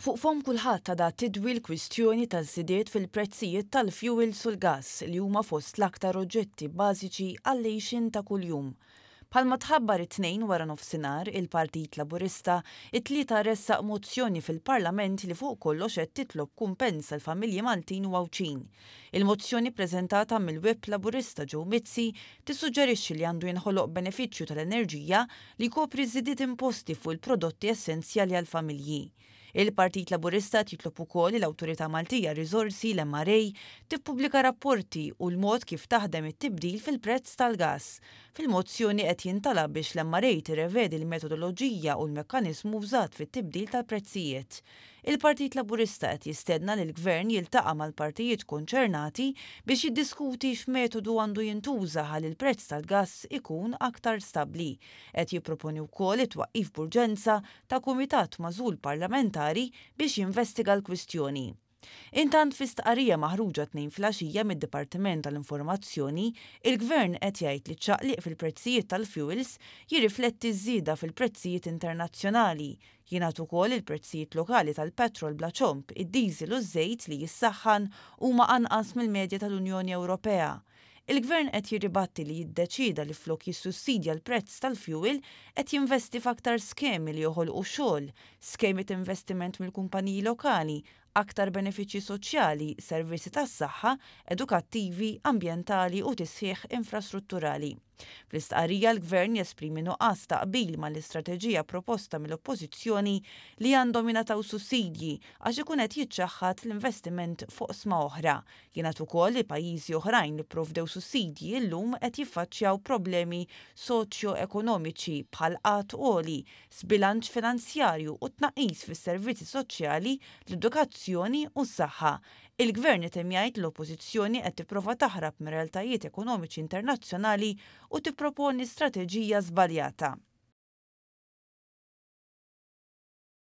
Fuq fom kulħadd ta' da tidwi l-kwistjoni tal-sidiet fil-prezzijiet tal-fuel sul gas li huma fost l-aktar oġġetti bażiċi għall-lejxin ta' kuljum. Palma tħabbar it-tnejn wara nofsinar, il-Partit Laburista it-tlieta ressaq mozzjoni fil-Parlament li fuq kollox qed titlob kumpens għal familji Maltin u Awċin. Il-mozzjoni preżentata mill-Web Laburista Ġew Mizzi tissuġġerixxi li għandu jinħoloq benefiċċju tal-enerġija li kopri żidiet imposti fuq il-prodotti essenzjali għal familji. Il-Partit Laburista titlob ukoll l-Awtorità Maltija Rizorsi l mri tippubblika rapporti u l-mod kif taħdem it-tibdil fil-prezz tal-gas. Fil-mozzjoni qed jintalab biex l mri tirrevedi l-metodoloġija u l-mekkaniżmu użat fit-tibdil tal-prezzijiet. Il-Partit Laburista qed jistedna li l-Gvern jiltaqa' mal-partijiet konċernati biex jiddiskuti x'metodu għandu jintuża ħalli l prezz tal-gass ikun aktar stabli. Qed jipproponi wkoll it-twaqqif burġenza ta' kumitat mażul Parlamenta parlamentari biex jinvestiga l-kwistjoni. Intant fi stqarrija maħruġa tnejn flaxija mid-Dipartiment tal-Informazzjoni, il-Gvern qed jgħid li ċaqliq fil-prezzijiet tal-fuels jirrifletti żieda fil-prezzijiet internazzjonali. jingħad ukoll il-prezzijiet lokali tal-petrol bla ċomp, id diżel u ż-żejt li jissaħħan huma anqas mill-medja tal-Unjoni Ewropea il-gvern qed jirribatti li jiddeċida li flok jissussidja l-prezz tal-fuel qed jinvesti f'aktar skemi li joħolqu xogħol, skemi investiment mill-kumpaniji lokali aktar benefiċċji soċjali, servizzi tas-saħħa, edukattivi, ambjentali u tisħiħ infrastrutturali. Fl-istqarrija l-gvern jesprimi nuqqas taqbil ma l-istrateġija proposta mill-oppożizzjoni li għandhom jingħataw sussidji għax ikun qed jiċċaħħad l-investiment fuq sma oħra. Jingħat ukoll li pajjiżi oħrajn li provdew sussidji llum qed jiffaċċjaw problemi soċjo-ekonomiċi bħal qatt oli, sbilanċ finanzjarju u tnaqqis fis-servizzi soċjali, l-edukazzjoni korruzzjoni u s-saħħa. Il-gvern item l-oppożizzjoni qed tipprova taħrab mir-realtajiet ekonomiċi internazzjonali u tipproponi strateġija żbaljata.